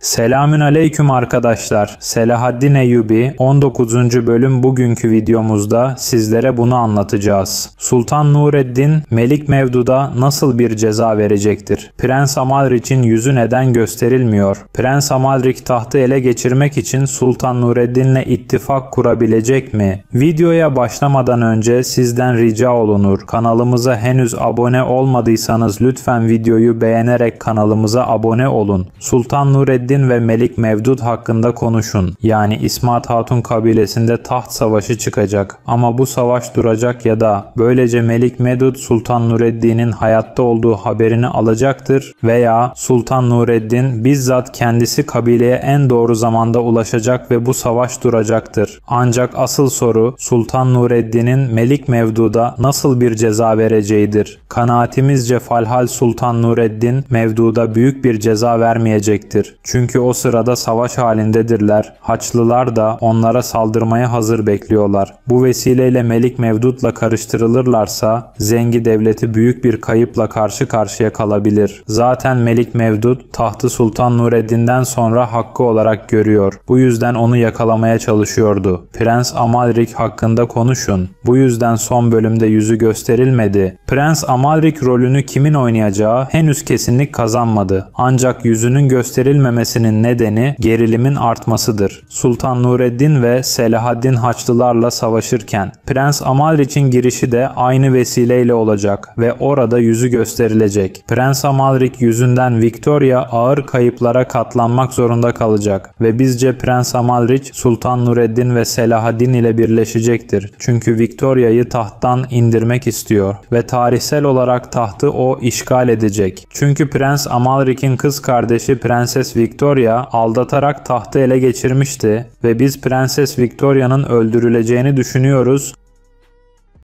Selamün aleyküm arkadaşlar. Selahaddin Eyyubi 19. bölüm bugünkü videomuzda sizlere bunu anlatacağız. Sultan Nureddin Melik Mevdud'a nasıl bir ceza verecektir? Prens Amalric'in yüzü neden gösterilmiyor? Prens Amalric tahtı ele geçirmek için Sultan Nureddin'le ittifak kurabilecek mi? Videoya başlamadan önce sizden rica olunur. Kanalımıza henüz abone olmadıysanız lütfen videoyu beğenerek kanalımıza abone olun. Sultan Nureddin Selahaddin ve Melik Mevdud hakkında konuşun. Yani İsmat Hatun kabilesinde taht savaşı çıkacak. Ama bu savaş duracak ya da böylece Melik Mevdud Sultan Nureddin'in hayatta olduğu haberini alacaktır veya Sultan Nureddin bizzat kendisi kabileye en doğru zamanda ulaşacak ve bu savaş duracaktır. Ancak asıl soru Sultan Nureddin'in Melik Mevdud'a nasıl bir ceza vereceğidir. Kanaatimizce Falhal Sultan Nureddin Mevdud'a büyük bir ceza vermeyecektir. Çünkü çünkü o sırada savaş halindedirler. Haçlılar da onlara saldırmaya hazır bekliyorlar. Bu vesileyle Melik Mevdut'la karıştırılırlarsa Zengi devleti büyük bir kayıpla karşı karşıya kalabilir. Zaten Melik Mevdut tahtı Sultan Nureddin'den sonra hakkı olarak görüyor. Bu yüzden onu yakalamaya çalışıyordu. Prens Amalrik hakkında konuşun. Bu yüzden son bölümde yüzü gösterilmedi. Prens Amalrik rolünü kimin oynayacağı henüz kesinlik kazanmadı. Ancak yüzünün gösterilmemesi edilmesinin nedeni gerilimin artmasıdır. Sultan Nureddin ve Selahaddin Haçlılarla savaşırken Prens Amalric'in girişi de aynı vesileyle olacak ve orada yüzü gösterilecek. Prens Amalric yüzünden Victoria ağır kayıplara katlanmak zorunda kalacak ve bizce Prens Amalric Sultan Nureddin ve Selahaddin ile birleşecektir. Çünkü Victoria'yı tahttan indirmek istiyor ve tarihsel olarak tahtı o işgal edecek. Çünkü Prens Amalric'in kız kardeşi Prenses Victoria Victoria aldatarak tahtı ele geçirmişti ve biz Prenses Victoria'nın öldürüleceğini düşünüyoruz